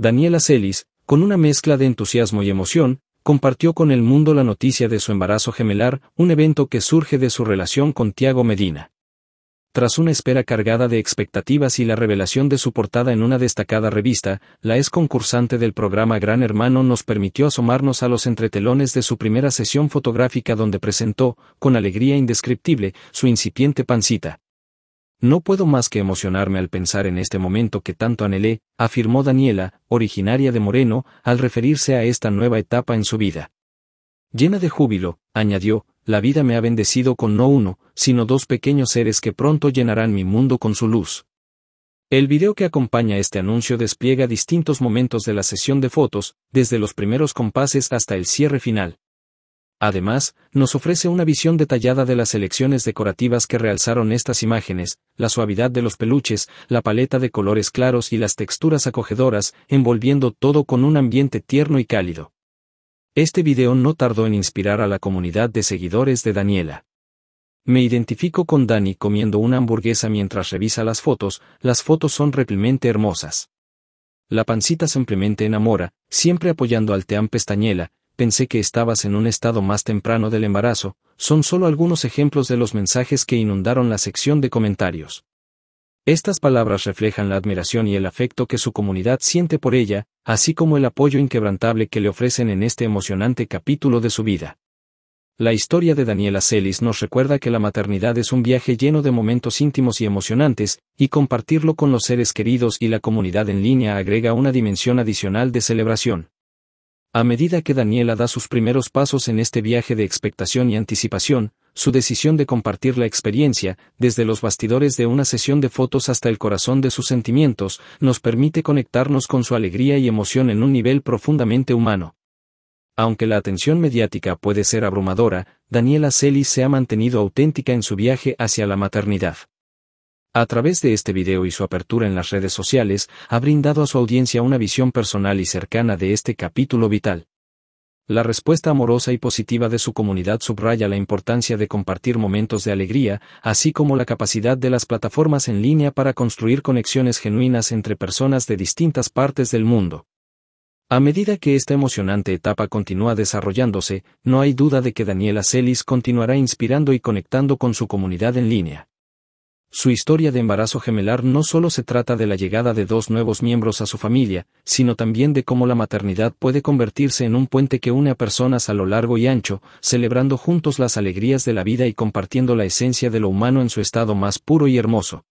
Daniela Celis, con una mezcla de entusiasmo y emoción, compartió con el mundo la noticia de su embarazo gemelar, un evento que surge de su relación con Tiago Medina. Tras una espera cargada de expectativas y la revelación de su portada en una destacada revista, la ex concursante del programa Gran Hermano nos permitió asomarnos a los entretelones de su primera sesión fotográfica donde presentó, con alegría indescriptible, su incipiente pancita. No puedo más que emocionarme al pensar en este momento que tanto anhelé, afirmó Daniela, originaria de Moreno, al referirse a esta nueva etapa en su vida. Llena de júbilo, añadió, la vida me ha bendecido con no uno, sino dos pequeños seres que pronto llenarán mi mundo con su luz. El video que acompaña este anuncio despliega distintos momentos de la sesión de fotos, desde los primeros compases hasta el cierre final. Además, nos ofrece una visión detallada de las elecciones decorativas que realzaron estas imágenes, la suavidad de los peluches, la paleta de colores claros y las texturas acogedoras, envolviendo todo con un ambiente tierno y cálido. Este video no tardó en inspirar a la comunidad de seguidores de Daniela. Me identifico con Dani comiendo una hamburguesa mientras revisa las fotos, las fotos son realmente hermosas. La pancita simplemente enamora, siempre apoyando al Team Pestañela, pensé que estabas en un estado más temprano del embarazo, son solo algunos ejemplos de los mensajes que inundaron la sección de comentarios. Estas palabras reflejan la admiración y el afecto que su comunidad siente por ella, así como el apoyo inquebrantable que le ofrecen en este emocionante capítulo de su vida. La historia de Daniela Celis nos recuerda que la maternidad es un viaje lleno de momentos íntimos y emocionantes, y compartirlo con los seres queridos y la comunidad en línea agrega una dimensión adicional de celebración. A medida que Daniela da sus primeros pasos en este viaje de expectación y anticipación, su decisión de compartir la experiencia, desde los bastidores de una sesión de fotos hasta el corazón de sus sentimientos, nos permite conectarnos con su alegría y emoción en un nivel profundamente humano. Aunque la atención mediática puede ser abrumadora, Daniela Celis se ha mantenido auténtica en su viaje hacia la maternidad. A través de este video y su apertura en las redes sociales, ha brindado a su audiencia una visión personal y cercana de este capítulo vital. La respuesta amorosa y positiva de su comunidad subraya la importancia de compartir momentos de alegría, así como la capacidad de las plataformas en línea para construir conexiones genuinas entre personas de distintas partes del mundo. A medida que esta emocionante etapa continúa desarrollándose, no hay duda de que Daniela Celis continuará inspirando y conectando con su comunidad en línea. Su historia de embarazo gemelar no solo se trata de la llegada de dos nuevos miembros a su familia, sino también de cómo la maternidad puede convertirse en un puente que une a personas a lo largo y ancho, celebrando juntos las alegrías de la vida y compartiendo la esencia de lo humano en su estado más puro y hermoso.